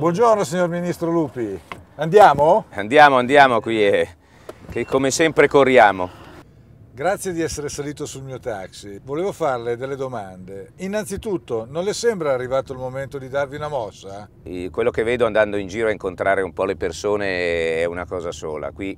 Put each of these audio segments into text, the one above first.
Buongiorno signor Ministro Lupi, andiamo? Andiamo, andiamo qui e che come sempre corriamo. Grazie di essere salito sul mio taxi. Volevo farle delle domande. Innanzitutto, non le sembra arrivato il momento di darvi una mossa? Quello che vedo andando in giro a incontrare un po' le persone è una cosa sola. Qui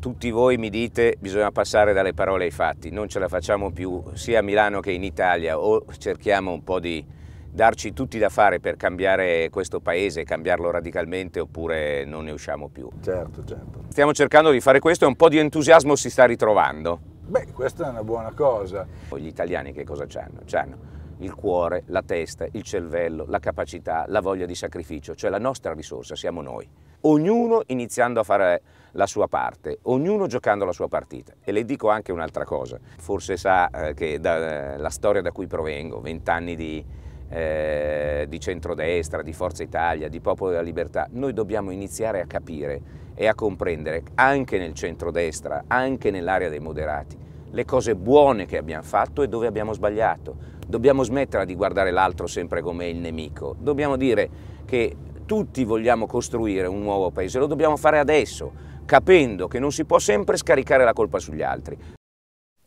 tutti voi mi dite che bisogna passare dalle parole ai fatti, non ce la facciamo più sia a Milano che in Italia o cerchiamo un po' di darci tutti da fare per cambiare questo paese, cambiarlo radicalmente oppure non ne usciamo più. Certo, certo. Stiamo cercando di fare questo e un po' di entusiasmo si sta ritrovando. Beh, questa è una buona cosa. Gli italiani che cosa hanno? C'hanno il cuore, la testa, il cervello, la capacità, la voglia di sacrificio, cioè la nostra risorsa, siamo noi. Ognuno iniziando a fare la sua parte, ognuno giocando la sua partita. E le dico anche un'altra cosa, forse sa eh, che dalla eh, storia da cui provengo, vent'anni di eh, di centrodestra, di Forza Italia, di Popolo della Libertà, noi dobbiamo iniziare a capire e a comprendere anche nel centrodestra, anche nell'area dei moderati, le cose buone che abbiamo fatto e dove abbiamo sbagliato. Dobbiamo smetterla di guardare l'altro sempre come il nemico, dobbiamo dire che tutti vogliamo costruire un nuovo paese, lo dobbiamo fare adesso, capendo che non si può sempre scaricare la colpa sugli altri.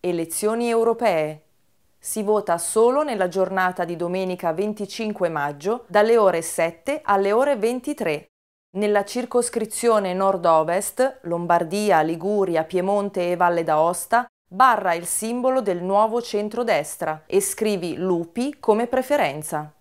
Elezioni europee si vota solo nella giornata di domenica 25 maggio dalle ore 7 alle ore 23. Nella circoscrizione nord-ovest, Lombardia, Liguria, Piemonte e Valle d'Aosta, barra il simbolo del nuovo centrodestra e scrivi lupi come preferenza.